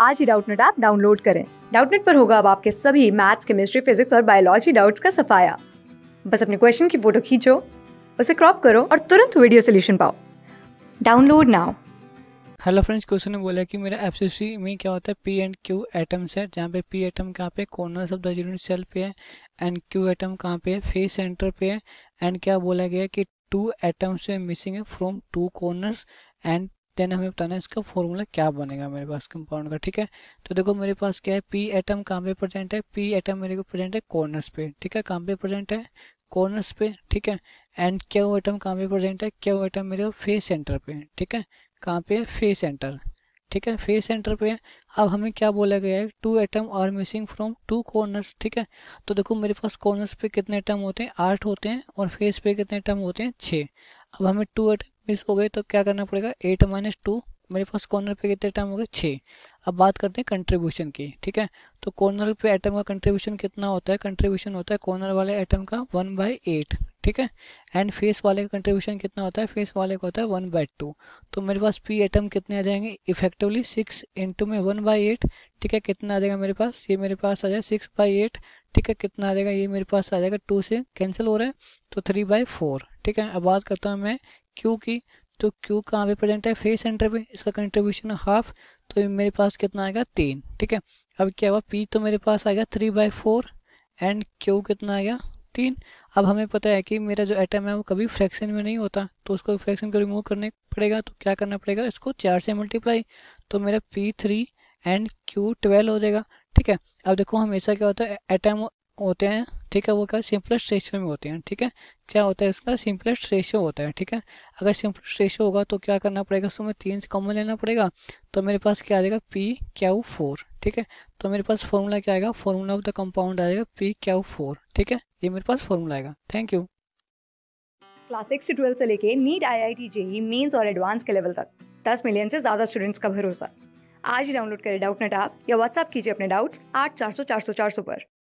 आज ही Doubtnut app download करें डाउटनेट पर होगा अब आपके सभी मैथ्स केमिस्ट्री फिजिक्स और बायोलॉजी डाउट्स का सफाया बस अपने क्वेश्चन की फोटो खींचो उसे क्रॉप करो और तुरंत वीडियो सोल्यूशन पाओ download now hello friends question ने बोला कि मेरा एफ में क्या होता है P and Q atom set जहाँ पे पी एटम कहाँ पे कॉर्नर सब द यूनिट सेल पे है एंड क्यू एटम कहाँ पे है फेस सेंटर पे है एंड क्या बोला गया कि टू एटम्स मिसिंग है from two corners and then हमें बताना है इसका फॉर्मूला क्या बनेगा मेरे पास कंपाउंड का ठीक है तो देखो मेरे पास क्या है पी एटम कहाँ पे प्रेजेंट है पी एटम मेरे को प्रेजेंट है कॉर्नर्स पे ठीक है कहाँ पे प्रेजेंट है कॉर्नर्स पे ठीक है एंड क्या वो एटम कहाँ पे प्रेजेंट है क्या वो एटम मेरे को फेस सेंटर पे ठीक है कहाँ पे है फेस सेंटर ठीक है फेस सेंटर पे है अब हमें क्या बोला गया है two atom are missing from two corners ठीक है तो देखो मेरे पास कॉर्नर्स पे कितने एटम होते हैं आठ होते हैं और फेस पे कितने एटम होते हैं छः अब हमें टू एटम मिस हो गए तो क्या करना पड़ेगा एट माइनस टू मेरे पास कॉर्नर पे कितने टर्म हो गए छः अब बात करते हैं कंट्रीब्यूशन की ठीक है तो कॉर्नर पे एटम का कंट्रीब्यूशन कितना होता है कंट्रीब्यूशन होता है कॉर्नर वाले एटम का वन बाई एट ठीक है एंड फेस वाले का कंट्रीब्यूशन कितना होता है फेस वाले का होता है वन बाय टू तो मेरे पास पी एटम कितने आ जाएंगे इफेक्टिवली सिक्स इंटू में वन बाई एट ठीक है कितना आ जाएगा मेरे पास ये मेरे पास आ जाएगा सिक्स बाई एट ठीक है कितना आ जाएगा ये मेरे पास आ जाएगा टू से कैंसिल हो रहा है तो थ्री बाई फोर ठीक है अब बात करता हूँ मैं क्यू की तो क्यू कहाँ पे प्रेजेंट है फेस सेंटर पे इसका कंट्रीब्यूशन हाफ तो मेरे पास कितना आएगा तीन ठीक है अब क्या हुआ पी तो मेरे पास आएगा three by four and Q कितना आएगा तीन अब हमें पता है कि मेरा जो एटम है वो कभी फ्रैक्शन में नहीं होता तो उसको फ्रैक्शन को रिमूव करने पड़ेगा तो क्या करना पड़ेगा इसको चार से मल्टीप्लाई तो मेरा P three and Q twelve हो जाएगा ठीक है अब देखो हमेशा क्या होता है एटम होते हैं ठीक है वो क्या सिंपलेस्ट रेशियो में होते हैं ठीक है क्या होता है इसका सिंपलेस्ट रेशियो होता है ठीक है अगर सिंपलेस्ट रेशियो होगा तो क्या करना पड़ेगा उसमें तीन से कॉमन लेना पड़ेगा तो मेरे पास क्या आ जाएगा पी क्यू फोर ठीक है तो मेरे पास फॉर्मूला क्या आएगा फॉर्मूला ऑफ द कंपाउंड आएगा पी क्यू फोर ठीक है ये मेरे पास फॉर्मूला आएगा थैंक यू क्लास सिक्स से ट्वेल्थ से लेके NEET I I T JEE mains और एडवांस के लेवल तक दस मिलियन से ज़्यादा स्टूडेंट्स का भरोसा आज ही डाउनलोड करें डाउट नेट आप या व्हाट्सअप कीजिए अपने डाउट्स आठ चार सौ चार सौ चार सौ पर